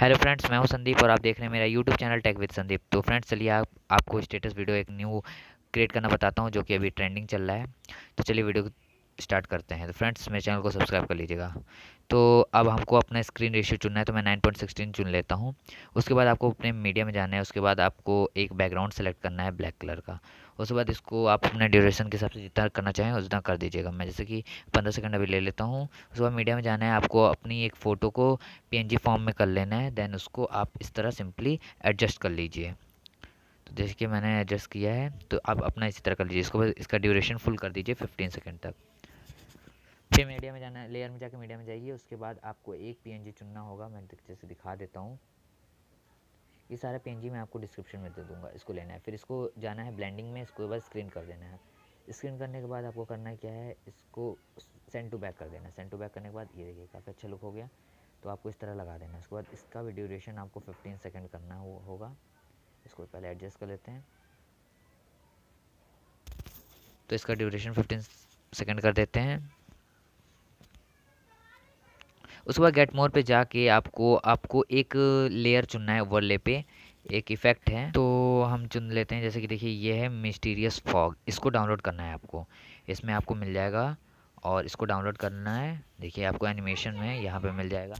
hello friends मैं हूं संदीप और आप देख रहे हैं मेरा YouTube channel tech with Sandeep तो फ्रेंड्स चलिए आप आपको स्टेटस वीडियो एक न्यू क्रिएट करना बताता हूं जो कि अभी ट्रेंडिंग चल रहा है तो चलिए वीडियो स्टार्ट करते हैं तो फ्रेंड्स मेरे चैनल को सब्सक्राइब कर लीजिएगा तो अब हमको अपना स्क्रीन रेशियो चुनना है तो मैं नाइन चुन लेता हूँ उसके बाद आपको अपने मीडिया में जाना है उसके बाद आपको एक बैकग्राउंड सेलेक्ट करना है ब्लैक कलर का उसके बाद इसको आप अपने ड्यूरेशन के हिसाब से जितना करना चाहें उतना कर दीजिएगा मैं जैसे कि पंद्रह सेकंड अभी ले लेता हूँ उसके बाद मीडिया में जाना है आपको अपनी एक फ़ोटो को पी फॉर्म में कर लेना है देन उसको आप इस तरह सिंपली एडजस्ट कर लीजिए तो जैसे कि मैंने एडजस्ट किया है तो आप अपना इसी तरह कर लीजिए इसको इसका ड्यूरेशन फुल कर दीजिए फिफ्टीन सेकेंड तक फिर मीडिया में जाना है लेयर में जाकर मीडिया में जाइए उसके बाद आपको एक पीएनजी चुनना होगा मैं जैसे दिखा देता हूँ ये सारा पी मैं आपको डिस्क्रिप्शन में दे दूँगा इसको लेना है फिर इसको जाना है ब्लैंडिंग में इसको बस स्क्रीन कर देना है स्क्रीन करने के बाद आपको करना क्या है इसको सेंड टू बैक कर देना सेंड टू बैक करने के बाद ये देखिए काफ़ी अच्छा लुक हो गया तो आपको इस तरह लगा देना उसके बाद इसका भी ड्यूरेशन आपको 15 सेकंड करना हो, होगा इसको पहले एडजस्ट कर लेते हैं तो इसका ड्यूरेशन 15 सेकंड कर देते हैं उसके बाद गेट मोर पे जाके आपको आपको एक लेयर चुनना है ओवरले पे एक इफ़ेक्ट है तो हम चुन लेते हैं जैसे कि देखिए ये है मिस्टीरियस फॉग इसको डाउनलोड करना है आपको इसमें आपको मिल जाएगा और इसको डाउनलोड करना है देखिए आपको एनिमेशन में यहाँ पर मिल जाएगा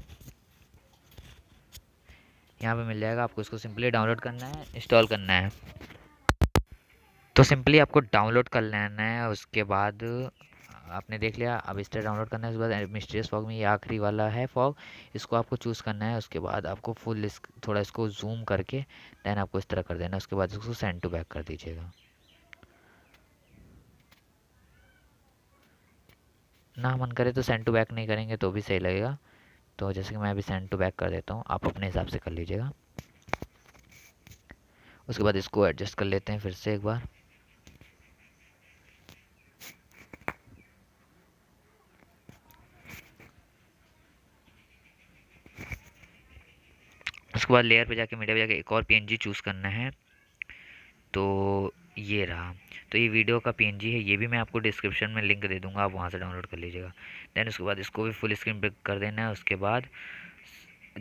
यहाँ पे मिल जाएगा आपको इसको सिंपली डाउनलोड करना है इंस्टॉल करना है तो सिंपली आपको डाउनलोड कर लेना है उसके बाद आपने देख लिया अब इस डाउनलोड करना है उसके बाद मिस्ट्रियस फॉग में ये आखिरी वाला है फॉग इसको आपको चूज़ करना है उसके बाद आपको फुल इस थोड़ा इसको जूम करके दैन आपको इस तरह कर देना है उसके बाद इसको सेंड टू बैक कर दीजिएगा ना मन करे तो सेंड टू बैक नहीं करेंगे तो भी सही लगेगा तो जैसे कि मैं अभी सेंड टू बैक कर देता हूँ आप अपने हिसाब से कर लीजिएगा उसके बाद इसको एडजस्ट कर लेते हैं फिर से एक बार उसके बाद लेयर पे जाके मीडिया पे जाके एक और पीएनजी चूज़ करना है तो ये रहा तो ये वीडियो का पीएनजी है ये भी मैं आपको डिस्क्रिप्शन में लिंक दे दूँगा आप वहाँ से डाउनलोड कर लीजिएगा देन उसके बाद इसको भी फुल स्क्रीन पर कर देना है उसके बाद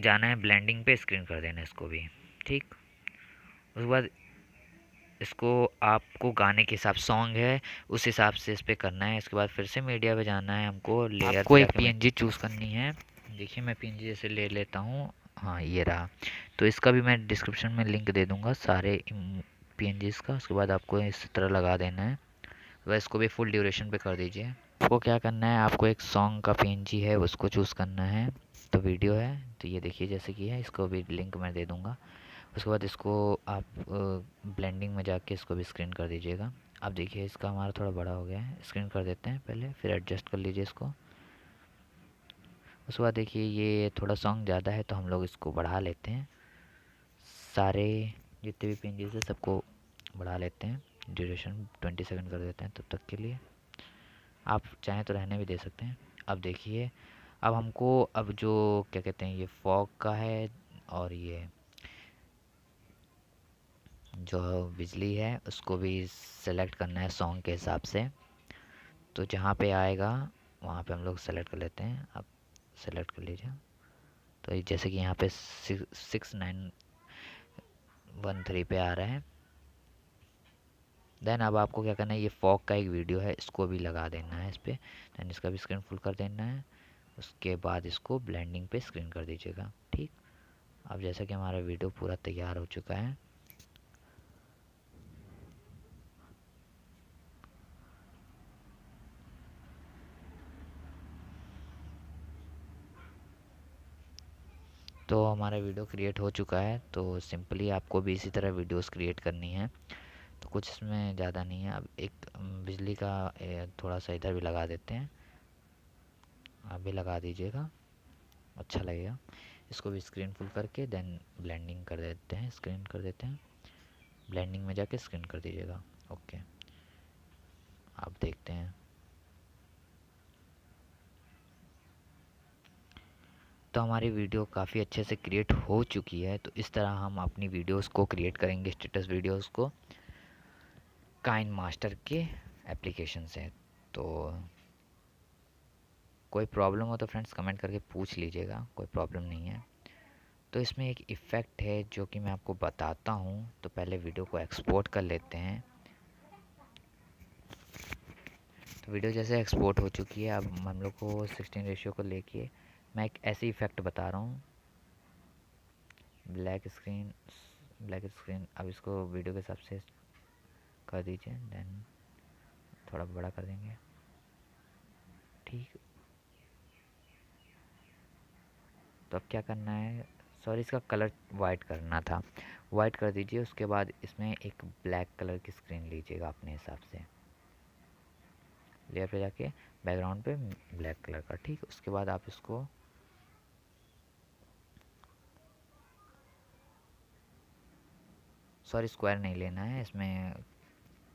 जाना है ब्लैंडिंग पे स्क्रीन कर देना है इसको भी ठीक उसके बाद इसको आपको गाने के हिसाब सॉन्ग है उस हिसाब से इस पर करना है इसके बाद फिर से मीडिया पे जाना है हमको लेयर को एक पीएनजी चूज़ करनी है देखिए मैं पीएनजी जैसे ले लेता हूँ हाँ ये रहा तो इसका भी मैं डिस्क्रिप्शन में लिंक दे दूँगा सारे पी का उसके बाद आपको इस तरह लगा देना है तो वह इसको भी फुल ड्यूरेशन पे कर दीजिए आपको क्या करना है आपको एक सॉन्ग का पी है उसको चूज़ करना है तो वीडियो है तो ये देखिए जैसे कि है इसको भी लिंक मैं दे दूँगा उसके बाद इसको आप ब्लेंडिंग में जाके इसको भी स्क्रीन कर दीजिएगा अब देखिए इसका हमारा थोड़ा बड़ा हो गया है स्क्रीन कर देते हैं पहले फिर एडजस्ट कर लीजिए इसको उसके बाद देखिए ये थोड़ा सॉन्ग ज़्यादा है तो हम लोग इसको बढ़ा लेते हैं सारे जितने भी पेंजेस है सबको बढ़ा लेते हैं ड्यूरेशन ट्वेंटी सेकेंड कर देते हैं तब तक के लिए आप चाहें तो रहने भी दे सकते हैं अब देखिए अब हमको अब जो क्या कहते हैं ये फॉग का है और ये जो बिजली है उसको भी सेलेक्ट करना है सॉन्ग के हिसाब से तो जहाँ पे आएगा वहाँ पे हम लोग सेलेक्ट कर लेते हैं अब सेलेक्ट कर लीजिए तो जैसे कि यहाँ पे सिक्स नाइन वन थ्री पे आ रहा है देन अब आपको क्या करना है ये फॉक का एक वीडियो है इसको भी लगा देना है इस पर देन इसका भी स्क्रीन फुल कर देना है उसके बाद इसको ब्लेंडिंग पे स्क्रीन कर दीजिएगा ठीक अब जैसा कि हमारा वीडियो पूरा तैयार हो चुका है तो हमारा वीडियो क्रिएट हो चुका है तो सिंपली आपको भी इसी तरह वीडियोस क्रिएट करनी है तो कुछ इसमें ज़्यादा नहीं है अब एक बिजली का थोड़ा सा इधर भी लगा देते हैं आप भी लगा दीजिएगा अच्छा लगेगा इसको भी स्क्रीन फुल करके देन ब्लेंडिंग कर देते हैं स्क्रीन कर देते हैं ब्लेंडिंग में जाके स्क्रीन कर दीजिएगा ओके आप देखते हैं तो हमारी वीडियो काफ़ी अच्छे से क्रिएट हो चुकी है तो इस तरह हम अपनी वीडियोस को क्रिएट करेंगे स्टेटस वीडियोस को काइन मास्टर के एप्लीकेशन से तो कोई प्रॉब्लम हो तो फ्रेंड्स कमेंट करके पूछ लीजिएगा कोई प्रॉब्लम नहीं है तो इसमें एक इफ़ेक्ट है जो कि मैं आपको बताता हूँ तो पहले वीडियो को एक्सपोर्ट कर लेते हैं तो वीडियो जैसे एक्सपोर्ट हो चुकी है अब हम लोग को सिक्सटीन रेशियो को लेके मैं एक ऐसी इफ़ेक्ट बता रहा हूँ ब्लैक स्क्रीन ब्लैक स्क्रीन अब इसको वीडियो के हिसाब से कर दीजिए देन थोड़ा बड़ा कर देंगे ठीक तो अब क्या करना है सॉरी इसका कलर वाइट करना था वाइट कर दीजिए उसके बाद इसमें एक ब्लैक कलर की स्क्रीन लीजिएगा अपने हिसाब से लेयर पे जाके बैकग्राउंड पे ब्लैक कलर का ठीक उसके बाद आप इसको सॉरी स्क्वायर नहीं लेना है इसमें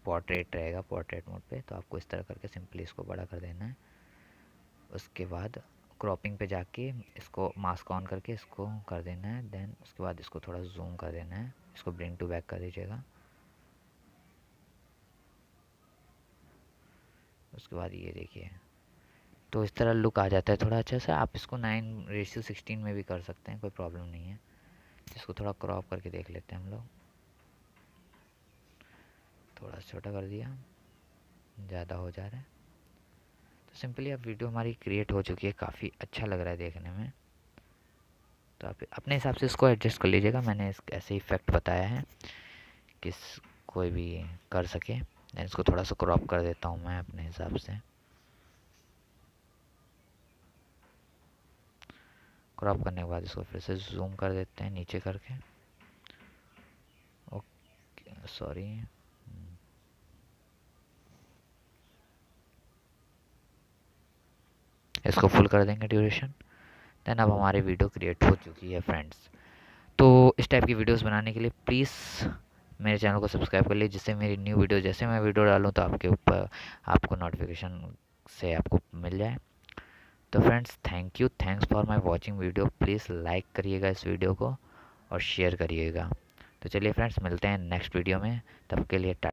पोर्ट्रेट रहेगा पोर्ट्रेट मोड पे तो आपको इस तरह करके सिंपली इसको बड़ा कर देना है उसके बाद क्रॉपिंग पे जाके इसको मास्क ऑन करके इसको कर देना है देन उसके बाद इसको थोड़ा जूम कर देना है इसको ब्रिंग टू बैक कर दीजिएगा उसके बाद ये देखिए तो इस तरह लुक आ जाता है थोड़ा अच्छा सा आप इसको नाइन रेशियो सिक्सटीन में भी कर सकते हैं कोई प्रॉब्लम नहीं है इसको थोड़ा क्रॉप करके देख लेते हैं हम लोग थोड़ा छोटा कर दिया ज़्यादा हो जा रहा है तो सिंपली अब वीडियो हमारी क्रिएट हो चुकी है काफ़ी अच्छा लग रहा है देखने में तो आप अपने हिसाब से इसको एडजस्ट कर लीजिएगा मैंने इस ऐसे इफेक्ट बताया है कि कोई भी कर सके इसको थोड़ा सा क्रॉप कर देता हूँ मैं अपने हिसाब से क्रॉप करने के बाद इसको फिर से जूम कर देते हैं नीचे करके ओके सॉरी इसको फुल कर देंगे ड्यूरेशन देन अब हमारी वीडियो क्रिएट हो चुकी है फ्रेंड्स तो इस टाइप की वीडियोस बनाने के लिए प्लीज़ मेरे चैनल को सब्सक्राइब कर लीजिए जिससे मेरी न्यू वीडियो जैसे मैं वीडियो डालूँ तो आपके ऊपर आपको नोटिफिकेशन से आपको मिल जाए तो friends thank you thanks for my watching video please like करिएगा इस वीडियो को और शेयर करिएगा तो चलिए फ्रेंड्स मिलते हैं नेक्स्ट वीडियो में तब के लिए